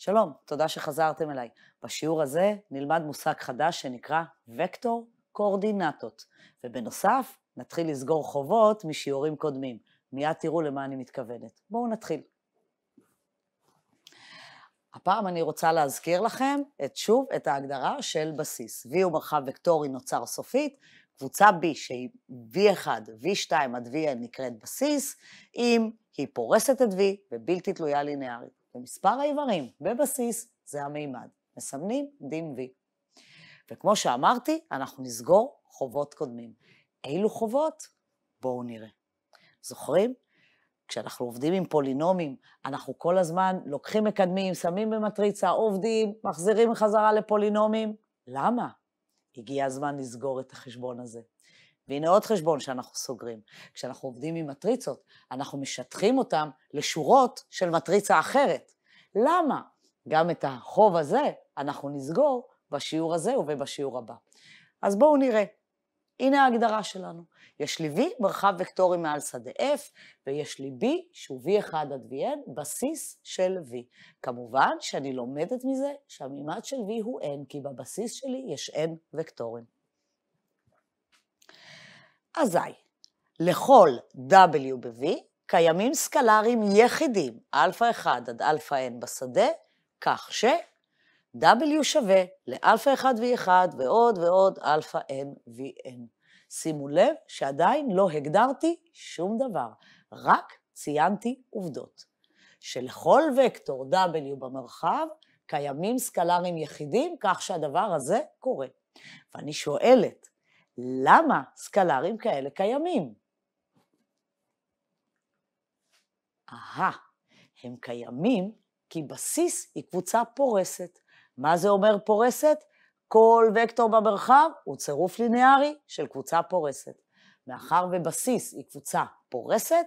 שלום, תודה שחזרתם אליי. בשיעור הזה נלמד מושג חדש שנקרא וקטור קורדינטות, ובנוסף נתחיל לסגור חובות משיעורים קודמים. מיד תראו למה אני מתכוונת. בואו נתחיל. הפעם אני רוצה להזכיר לכם את, שוב את ההגדרה של בסיס. V הוא מרחב וקטורי נוצר סופית, קבוצה B שהיא V1, V2 עד VN נקראת בסיס, אם היא פורסת את V ובלתי תלויה לינארית. ומספר האיברים בבסיס זה המימד. מסמנים דין V. וכמו שאמרתי, אנחנו נסגור חובות קודמים. אילו חובות? בואו נראה. זוכרים? כשאנחנו עובדים עם פולינומים, אנחנו כל הזמן לוקחים מקדמים, שמים במטריצה, עובדים, מחזירים חזרה לפולינומים. למה? הגיע הזמן לסגור את החשבון הזה. והנה עוד חשבון שאנחנו סוגרים. כשאנחנו עובדים עם מטריצות, אנחנו משטחים אותן לשורות של מטריצה אחרת. למה? גם את החוב הזה אנחנו נסגור בשיעור הזה ובשיעור הבא. אז בואו נראה. הנה ההגדרה שלנו. יש לי V מרחב וקטורי מעל שדה F, ויש לי B, שהוא V1 עד VN, בסיס של V. כמובן שאני לומדת מזה שהמימד של V הוא N, כי בבסיס שלי יש N וקטורים. אזי, לכל W ב-V קיימים סקלרים יחידים, Alpha 1 עד Alpha n בשדה, כך ש... W שווה לאלפא 1 V1 ועוד ועוד אלפא n Vn. שימו לב שעדיין לא הגדרתי שום דבר, רק ציינתי עובדות. שלכל וקטור W במרחב קיימים סקלרים יחידים, כך שהדבר הזה קורה. ואני שואלת, למה סקלרים כאלה קיימים? אהה, הם קיימים כי בסיס היא קבוצה פורסת. מה זה אומר פורסת? כל וקטור במרחב הוא צירוף לינארי של קבוצה פורסת. מאחר ובסיס היא קבוצה פורסת,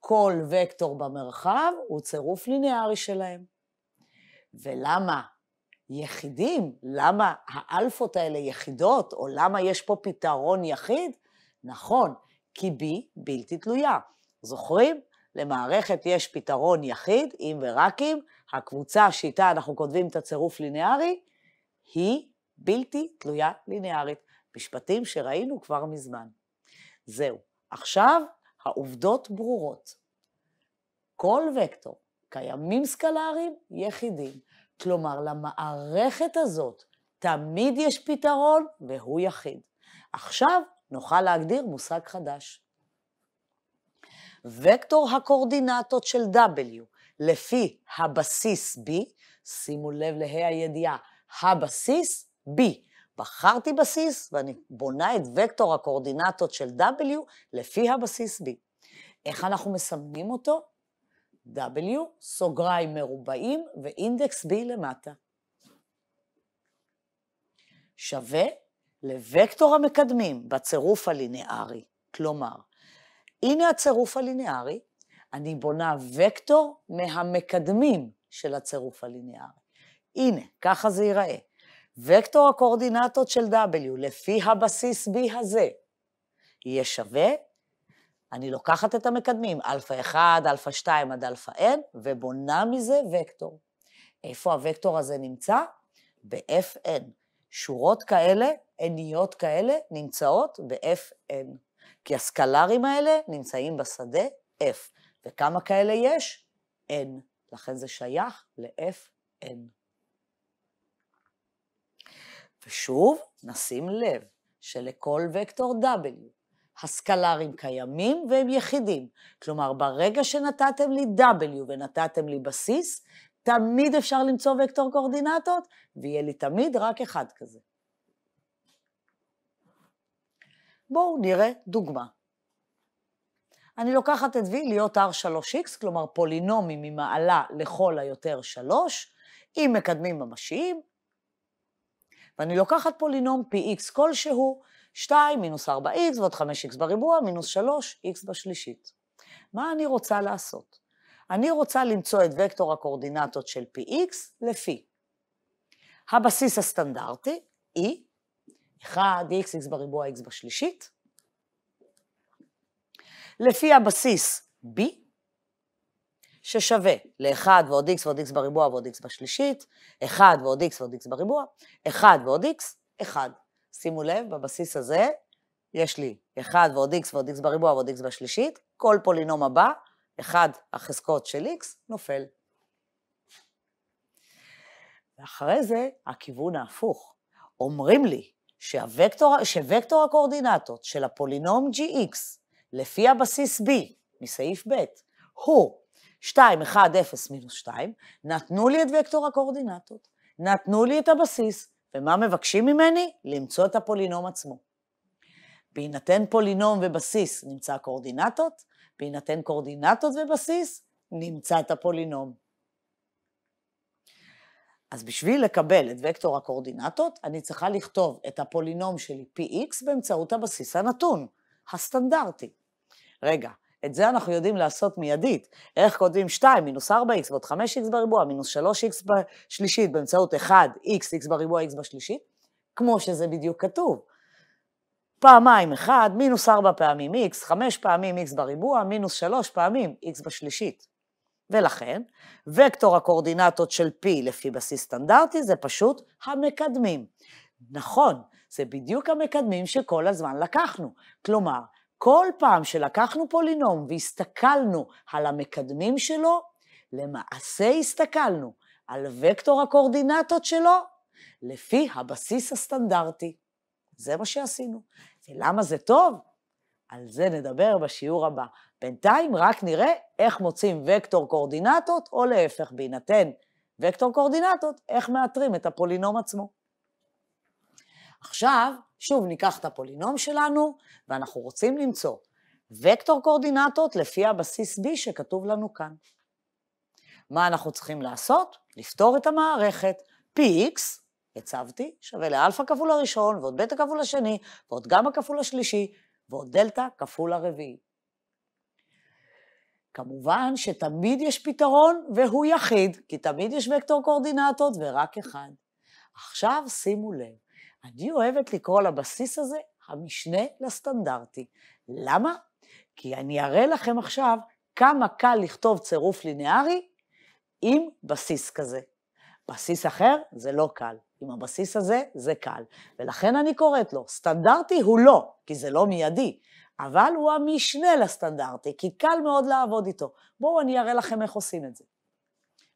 כל וקטור במרחב הוא צירוף לינארי שלהם. ולמה יחידים, למה האלפות האלה יחידות, או למה יש פה פתרון יחיד? נכון, כי בי בלתי תלויה. זוכרים? למערכת יש פתרון יחיד, אם ורק אם, הקבוצה שאיתה אנחנו כותבים את הצירוף לינארי, היא בלתי תלויה לינארית. משפטים שראינו כבר מזמן. זהו, עכשיו העובדות ברורות. כל וקטור, קיימים סקלרים יחידים. כלומר, למערכת הזאת תמיד יש פתרון והוא יחיד. עכשיו נוכל להגדיר מושג חדש. וקטור הקורדינטות של W לפי הבסיס B, שימו לב להי הידיעה, הבסיס B. בחרתי בסיס ואני בונה את וקטור הקורדינטות של W לפי הבסיס B. איך אנחנו מסמנים אותו? W, סוגריים מרובעים, ואינדקס B למטה. שווה לוקטור המקדמים בצירוף הליניארי. כלומר, הנה הצירוף הליניארי, אני בונה וקטור מהמקדמים של הצירוף הליניארי. הנה, ככה זה ייראה. וקטור הקורדינטות של W לפי הבסיס B הזה יהיה שווה אני לוקחת את המקדמים, אלפא 1, אלפא 2 עד אלפא n, ובונה מזה וקטור. איפה הוקטור הזה נמצא? ב-fn. שורות כאלה, עיניות כאלה, נמצאות ב-fn. כי הסקלרים האלה נמצאים בשדה f. וכמה כאלה יש? n. לכן זה שייך ל-fn. ושוב, נשים לב שלכל וקטור w הסקלרים קיימים והם יחידים. כלומר, ברגע שנתתם לי W ונתתם לי בסיס, תמיד אפשר למצוא וקטור קורדינטות, ויהיה לי תמיד רק אחד כזה. בואו נראה דוגמה. אני לוקחת את V להיות R3x, כלומר פולינומי ממעלה לכל היותר 3, עם מקדמים ממשיים, ואני לוקחת פולינום px כלשהו, 2 מינוס 4x ועוד 5x בריבוע מינוס 3x בשלישית. מה אני רוצה לעשות? אני רוצה למצוא את וקטור הקורדינטות של px לפי הבסיס הסטנדרטי, e, 1, x x בריבוע, x בשלישית, לפי הבסיס b, ששווה ל-1 ועוד x ועוד x בריבוע ועוד x בשלישית, 1 ועוד x ועוד x בריבוע, 1 ועוד x, 1. שימו לב, בבסיס הזה יש לי 1 ועוד x ועוד x בריבוע ועוד x בשלישית, כל פולינום הבא, 1 החזקות של x נופל. ואחרי זה, הכיוון ההפוך. אומרים לי שהוקטור, שווקטור הקואורדינטות של הפולינום gx, לפי הבסיס b, מסעיף ב', הוא 2, 1, 0, מינוס 2, נתנו לי את וקטור הקואורדינטות, נתנו לי את הבסיס, ומה מבקשים ממני? למצוא את הפולינום עצמו. בהינתן פולינום ובסיס נמצא קורדינטות, בהינתן קורדינטות ובסיס נמצא את הפולינום. אז בשביל לקבל את וקטור הקורדינטות, אני צריכה לכתוב את הפולינום שלי px באמצעות הבסיס הנתון, הסטנדרטי. רגע, את זה אנחנו יודעים לעשות מיידית. איך כותבים 2 מינוס 4x ועוד 5x בריבוע מינוס 3x בשלישית באמצעות 1x, x בריבוע, x בשלישית, כמו שזה בדיוק כתוב. פעמיים 1, מינוס 4 פעמים x, 5 פעמים x בריבוע, מינוס 3 פעמים x בשלישית. ולכן, וקטור הקורדינטות של p לפי בסיס סטנדרטי זה פשוט המקדמים. נכון, זה בדיוק המקדמים שכל הזמן לקחנו. כלומר, כל פעם שלקחנו פולינום והסתכלנו על המקדמים שלו, למעשה הסתכלנו על וקטור הקורדינטות שלו לפי הבסיס הסטנדרטי. זה מה שעשינו. ולמה זה טוב? על זה נדבר בשיעור הבא. בינתיים רק נראה איך מוצאים וקטור קורדינטות, או להפך, בהינתן וקטור קורדינטות, איך מאתרים את הפולינום עצמו. עכשיו, שוב ניקח את הפולינום שלנו, ואנחנו רוצים למצוא וקטור קורדינטות לפי הבסיס B שכתוב לנו כאן. מה אנחנו צריכים לעשות? לפתור את המערכת. px, הצבתי, שווה לאלפא כפול הראשון, ועוד בטא כפול השני, ועוד גמא כפול השלישי, ועוד דלתא כפול הרביעי. כמובן שתמיד יש פתרון והוא יחיד, כי תמיד יש וקטור קורדינטות ורק אחד. עכשיו שימו לב, אני אוהבת לקרוא לבסיס הזה המשנה לסטנדרטי. למה? כי אני אראה לכם עכשיו כמה קל לכתוב צירוף לינארי עם בסיס כזה. בסיס אחר זה לא קל, עם הבסיס הזה זה קל, ולכן אני קוראת לו, סטנדרטי הוא לא, כי זה לא מיידי, אבל הוא המשנה לסטנדרטי, כי קל מאוד לעבוד איתו. בואו אני אראה לכם איך עושים את זה.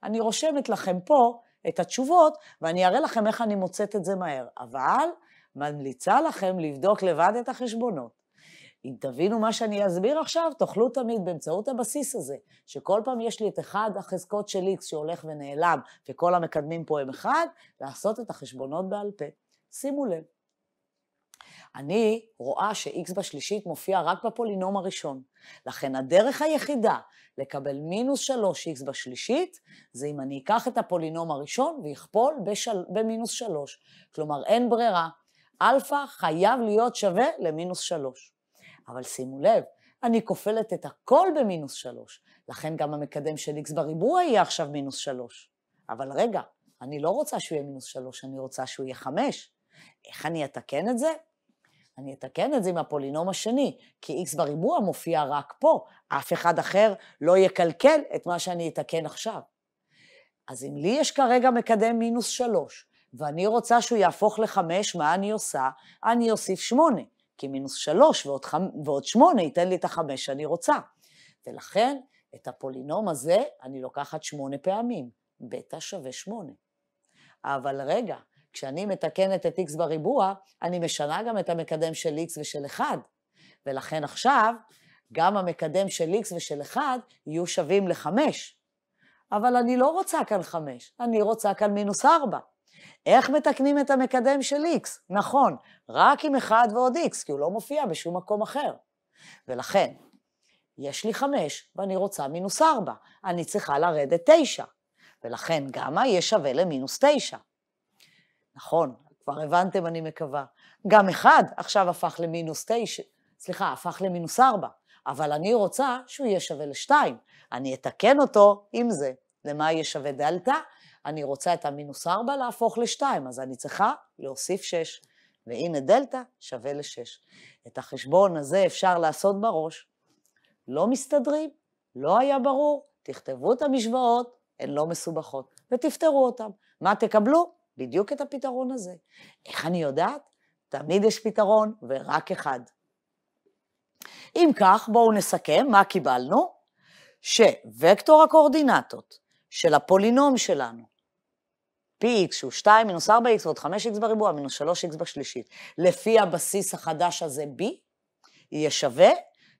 אני רושמת לכם פה את התשובות, ואני אראה לכם איך אני מוצאת את זה מהר. אבל ממליצה לכם לבדוק לבד את החשבונות. אם תבינו מה שאני אסביר עכשיו, תאכלו תמיד באמצעות הבסיס הזה, שכל פעם יש לי את אחד החזקות של X שהולך ונעלם, וכל המקדמים פה הם אחד, לעשות את החשבונות בעל פה. שימו לב. אני רואה ש-x בשלישית מופיע רק בפולינום הראשון. לכן הדרך היחידה לקבל מינוס 3x בשלישית, זה אם אני אקח את הפולינום הראשון ואכפול בשל... במינוס 3. כלומר, אין ברירה. אלפא חייב להיות שווה למינוס 3. אבל שימו לב, אני כופלת את הכל במינוס 3, לכן גם המקדם של x בריבוע יהיה עכשיו מינוס 3. אבל רגע, אני לא רוצה שהוא יהיה מינוס 3, אני רוצה שהוא יהיה 5. איך אני אתקן את זה? אני אתקן את זה עם הפולינום השני, כי x בריבוע מופיע רק פה, אף אחד אחר לא יקלקל את מה שאני אתקן עכשיו. אז אם לי יש כרגע מקדם מינוס 3, ואני רוצה שהוא יהפוך לחמש, מה אני עושה? אני אוסיף 8, כי מינוס שלוש ועוד, 5, ועוד 8 ייתן לי את ה-5 שאני רוצה. ולכן, את הפולינום הזה אני לוקחת 8 פעמים, בטא שווה 8. אבל רגע, כשאני מתקנת את x בריבוע, אני משנה גם את המקדם של x ושל 1. ולכן עכשיו, גם המקדם של x ושל 1 יהיו שווים ל-5. אבל אני לא רוצה כאן 5, אני רוצה כאן מינוס 4. איך מתקנים את המקדם של x? נכון, רק עם 1 ועוד x, כי הוא לא מופיע בשום מקום אחר. ולכן, יש לי 5 ואני רוצה מינוס 4, אני צריכה לרדת 9. ולכן גמא יהיה שווה למינוס 9. נכון, כבר הבנתם, אני מקווה. גם אחד עכשיו הפך למינוס תשע, סליחה, הפך למינוס ארבע, אבל אני רוצה שהוא יהיה שווה לשתיים. אני אתקן אותו עם זה. למה יהיה שווה דלתא? אני רוצה את המינוס ארבע להפוך לשתיים, אז אני צריכה להוסיף שש. והנה דלתא שווה לשש. את החשבון הזה אפשר לעשות בראש. לא מסתדרים, לא היה ברור, תכתבו את המשוואות, הן לא מסובכות, ותפתרו אותן. מה תקבלו? בדיוק את הפתרון הזה. איך אני יודעת? תמיד יש פתרון ורק אחד. אם כך, בואו נסכם מה קיבלנו, שווקטור הקואורדינטות של הפולינום שלנו, px שהוא 2 מינוס 4x ועוד 5x בריבוע מינוס 3x בשלישית, לפי הבסיס החדש הזה b, יהיה שווה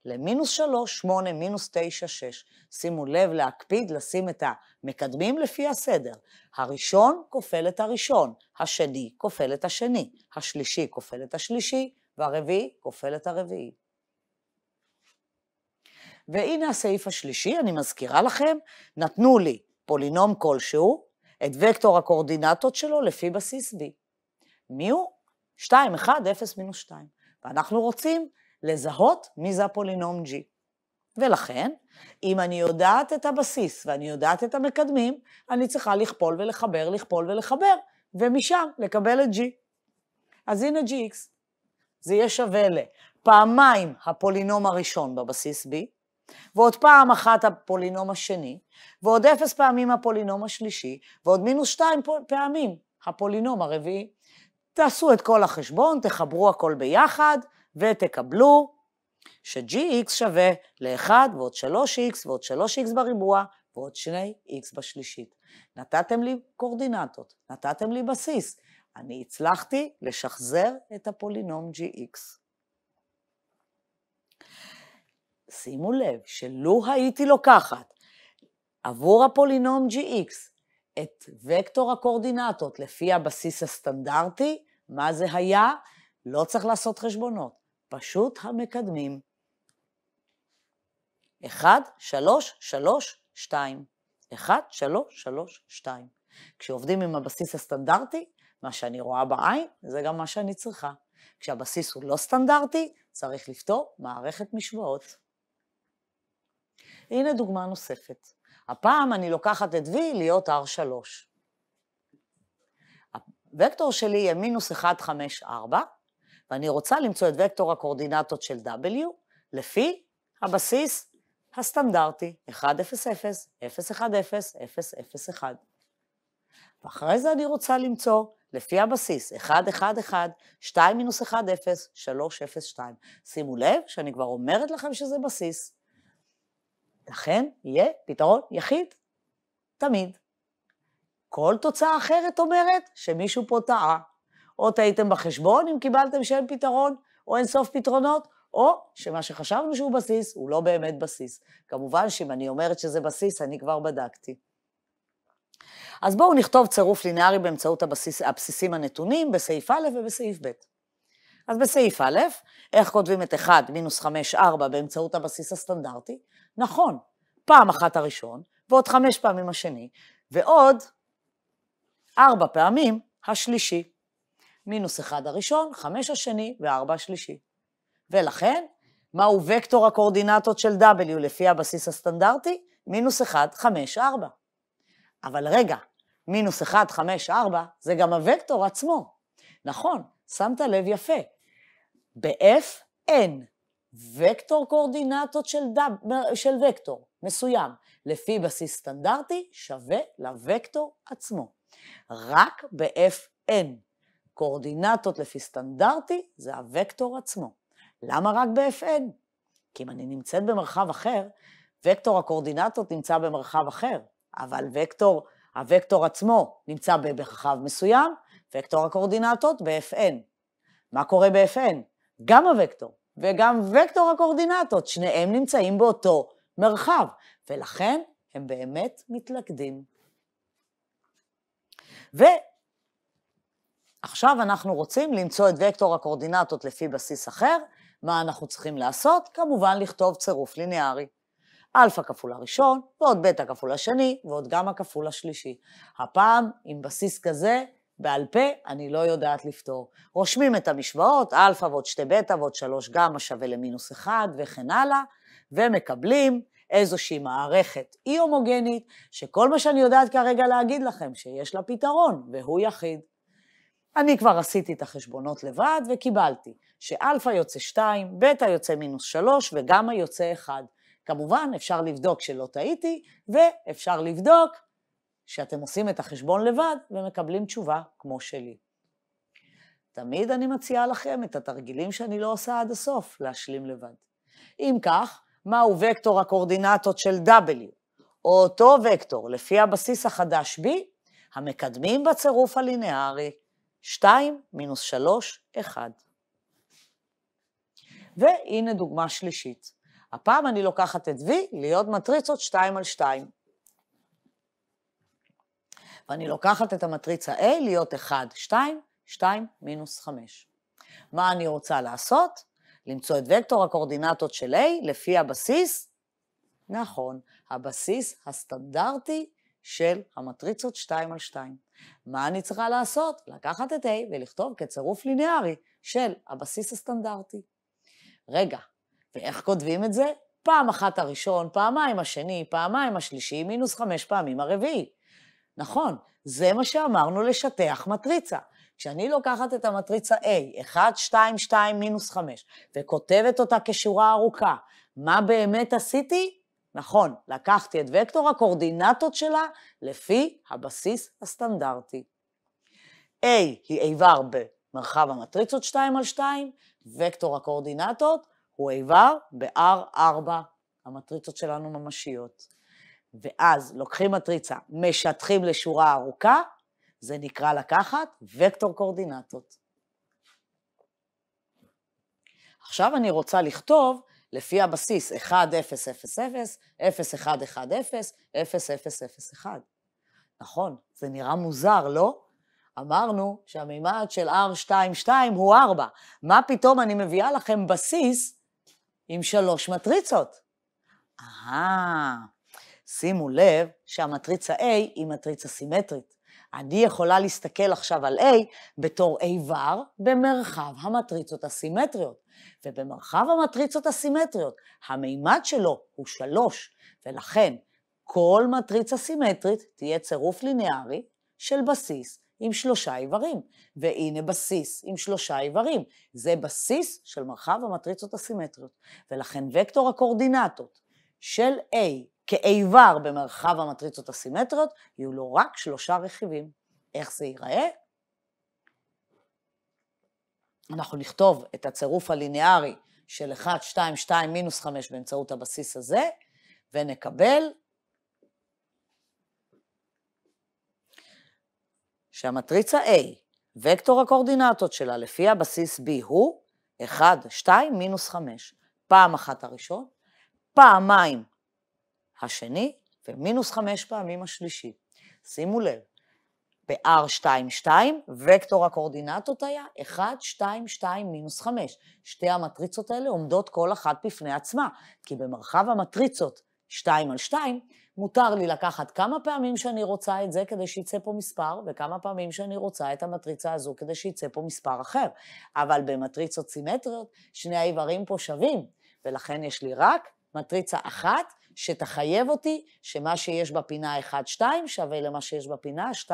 למינוס 3, 8, מינוס 9, 6. שימו לב להקפיד לשים את המקדמים לפי הסדר. הראשון כופל את הראשון, השני כופל את השני, השלישי כופל את השלישי, והרביעי כופל את הרביעי. והנה הסעיף השלישי, אני מזכירה לכם, נתנו לי פולינום כלשהו, את וקטור הקורדינטות שלו לפי בסיס B. מי הוא? 2, 1, 0, מינוס 2. ואנחנו רוצים לזהות מי זה הפולינום G. ולכן, אם אני יודעת את הבסיס ואני יודעת את המקדמים, אני צריכה לכפול ולחבר, לכפול ולחבר, ומשם לקבל את G. אז הנה Gx. זה יהיה שווה לפעמיים הפולינום הראשון בבסיס B, ועוד פעם אחת הפולינום השני, ועוד אפס פעמים הפולינום השלישי, ועוד מינוס שתיים פעמים הפולינום הרביעי. תעשו את כל החשבון, תחברו הכל ביחד, ותקבלו ש-gx שווה ל-1 ועוד 3x ועוד 3x בריבוע ועוד 2x בשלישית. נתתם לי קורדינטות, נתתם לי בסיס. אני הצלחתי לשחזר את הפולינום gx. שימו לב שלו הייתי לוקחת עבור הפולינום gx את וקטור הקורדינטות לפי הבסיס הסטנדרטי, מה זה היה? לא צריך לעשות חשבונות. פשוט המקדמים. 1, 3, 3, 2. 1, 3, 3, 2. כשעובדים עם הבסיס הסטנדרטי, מה שאני רואה בעין, זה גם מה שאני צריכה. כשהבסיס הוא לא סטנדרטי, צריך לפתור מערכת משוואות. הנה דוגמה נוספת. הפעם אני לוקחת את V להיות R3. הוקטור שלי יהיה מינוס 1, 5, 4, ואני רוצה למצוא את וקטור הקורדינטות של W לפי הבסיס הסטנדרטי 1, 0, 0, 0, 1, 0, 0, 0, 1. ואחרי זה אני רוצה למצוא לפי הבסיס 1, 1, 1, 2 מינוס 1, 0, 3, 0, 2. שימו לב שאני כבר אומרת לכם שזה בסיס. לכן יהיה פתרון יחיד, תמיד. כל תוצאה אחרת אומרת שמישהו פה טעה, או טעיתם בחשבון, אם קיבלתם שאין פתרון, או אין סוף פתרונות, או שמה שחשבנו שהוא בסיס, הוא לא באמת בסיס. כמובן שאם אני אומרת שזה בסיס, אני כבר בדקתי. אז בואו נכתוב צירוף לינארי באמצעות הבסיס, הבסיסים הנתונים בסעיף א' ובסעיף ב'. אז בסעיף א', איך כותבים את 1 מינוס 5, 4 באמצעות הבסיס הסטנדרטי? נכון, פעם אחת הראשון, ועוד חמש פעמים השני, ועוד ארבע פעמים השלישי. מינוס 1 הראשון, 5 השני ו-4 השלישי. ולכן, מהו וקטור הקורדינטות של W לפי הבסיס הסטנדרטי? מינוס 1, 5, 4. אבל רגע, מינוס 1, 5, 4, זה גם הוקטור עצמו. נכון, שמת לב יפה. ב-F אין וקטור קורדינטות של, דאב, של וקטור מסוים לפי בסיס סטנדרטי שווה לוקטור עצמו. רק ב-F אין. קואורדינטות לפי סטנדרטי, זה הוקטור עצמו. למה רק ב-Fn? כי אם אני נמצאת במרחב אחר, וקטור הקואורדינטות נמצא במרחב אחר, אבל וקטור, הוקטור עצמו נמצא במרחב מסוים, וקטור הקואורדינטות ב-Fn. מה קורה ב-Fn? גם הוקטור וגם וקטור הקואורדינטות, שניהם נמצאים באותו מרחב, ולכן הם באמת מתלכדים. ו... עכשיו אנחנו רוצים למצוא את וקטור הקורדינטות לפי בסיס אחר, מה אנחנו צריכים לעשות? כמובן לכתוב צירוף ליניארי. אלפא כפול הראשון, ועוד בטא כפול השני, ועוד גמא כפול השלישי. הפעם, עם בסיס כזה, בעל פה, אני לא יודעת לפתור. רושמים את המשוואות, אלפא ועוד שתי בטא ועוד שלוש גמא שווה למינוס אחד, וכן הלאה, ומקבלים איזושהי מערכת אי-הומוגנית, שכל מה שאני יודעת כרגע להגיד לכם, שיש לה פתרון, והוא יחיד. אני כבר עשיתי את החשבונות לבד וקיבלתי שאלפא יוצא 2, בטא יוצא מינוס 3 וגמא יוצא 1. כמובן, אפשר לבדוק שלא טעיתי, ואפשר לבדוק שאתם עושים את החשבון לבד ומקבלים תשובה כמו שלי. תמיד אני מציעה לכם את התרגילים שאני לא עושה עד הסוף, להשלים לבד. אם כך, מהו וקטור הקורדינטות של W? או אותו וקטור, לפי הבסיס החדש B, המקדמים בצירוף הלינארי. 2 מינוס 3, 1. והנה דוגמה שלישית. הפעם אני לוקחת את V להיות מטריצות 2 על 2. ואני לוקחת את המטריצה A להיות 1, 2, 2 מינוס 5. מה אני רוצה לעשות? למצוא את וקטור הקורדינטות של A לפי הבסיס? נכון, הבסיס הסטנדרטי של המטריצות 2 על 2. מה אני צריכה לעשות? לקחת את A ולכתוב כצירוף ליניארי של הבסיס הסטנדרטי. רגע, ואיך כותבים את זה? פעם אחת הראשון, פעמיים השני, פעמיים השלישי, מינוס חמש פעמים הרביעי. נכון, זה מה שאמרנו לשטח מטריצה. כשאני לוקחת את המטריצה A, 1, 2, 2, מינוס 5, וכותבת אותה כשורה ארוכה, מה באמת עשיתי? נכון, לקחתי את וקטור הקורדינטות שלה לפי הבסיס הסטנדרטי. A היא איבר במרחב המטריצות 2 על 2, וקטור הקורדינטות הוא איבר ב-R4. המטריצות שלנו ממשיות. ואז לוקחים מטריצה, משטחים לשורה ארוכה, זה נקרא לקחת וקטור קורדינטות. עכשיו אני רוצה לכתוב לפי הבסיס 1, 0, 0, 0, 0, 1, 1, 0, 0, 0, 0, 1. נכון, זה נראה מוזר, לא? אמרנו שהמימד של r 2 2 הוא 4. מה פתאום אני מביאה לכם בסיס עם שלוש מטריצות? אהה, שימו לב שהמטריצה A היא מטריצה סימטרית. אני יכולה להסתכל עכשיו על A בתור איבר במרחב המטריצות הסימטריות. ובמרחב המטריצות הסימטריות, המימד שלו הוא שלוש, ולכן כל מטריצה סימטרית תהיה צירוף ליניארי של בסיס עם שלושה איברים. והנה בסיס עם שלושה איברים. זה בסיס של מרחב המטריצות הסימטריות. ולכן וקטור הקורדינטות של A כאיבר במרחב המטריצות הסימטריות, יהיו לו רק שלושה רכיבים. איך זה ייראה? אנחנו נכתוב את הצירוף הליניארי של 1, 2, 2, מינוס 5 באמצעות הבסיס הזה, ונקבל שהמטריצה A, וקטור הקורדינטות שלה לפי הבסיס B הוא 1, 2, מינוס 5. פעם אחת הראשון, פעמיים השני, ומינוס חמש פעמים השלישי. שימו לב, ב r 2 2 וקטור הקורדינטות היה 1, 2, 2, מינוס 5. שתי המטריצות האלה עומדות כל אחת בפני עצמה, כי במרחב המטריצות 2 על 2, מותר לי לקחת כמה פעמים שאני רוצה את זה כדי שיצא פה מספר, וכמה פעמים שאני רוצה את המטריצה הזו כדי שיצא פה מספר אחר. אבל במטריצות סימטריות, שני האיברים פה שווים, ולכן יש לי רק מטריצה אחת שתחייב אותי שמה שיש בפינה 1-2 שווה למה שיש בפינה 2-1.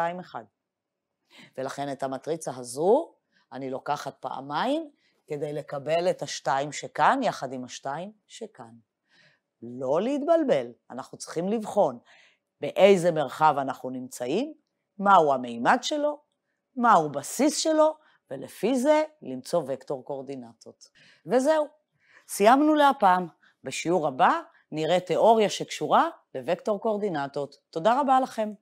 ולכן את המטריצה הזו אני לוקחת פעמיים כדי לקבל את השתיים שכאן יחד עם השתיים שכאן. לא להתבלבל, אנחנו צריכים לבחון באיזה מרחב אנחנו נמצאים, מהו המימד שלו, מהו בסיס שלו, ולפי זה למצוא וקטור קורדינטות. וזהו, סיימנו להפעם. בשיעור הבא נראה תיאוריה שקשורה לוקטור קואורדינטות. תודה רבה לכם.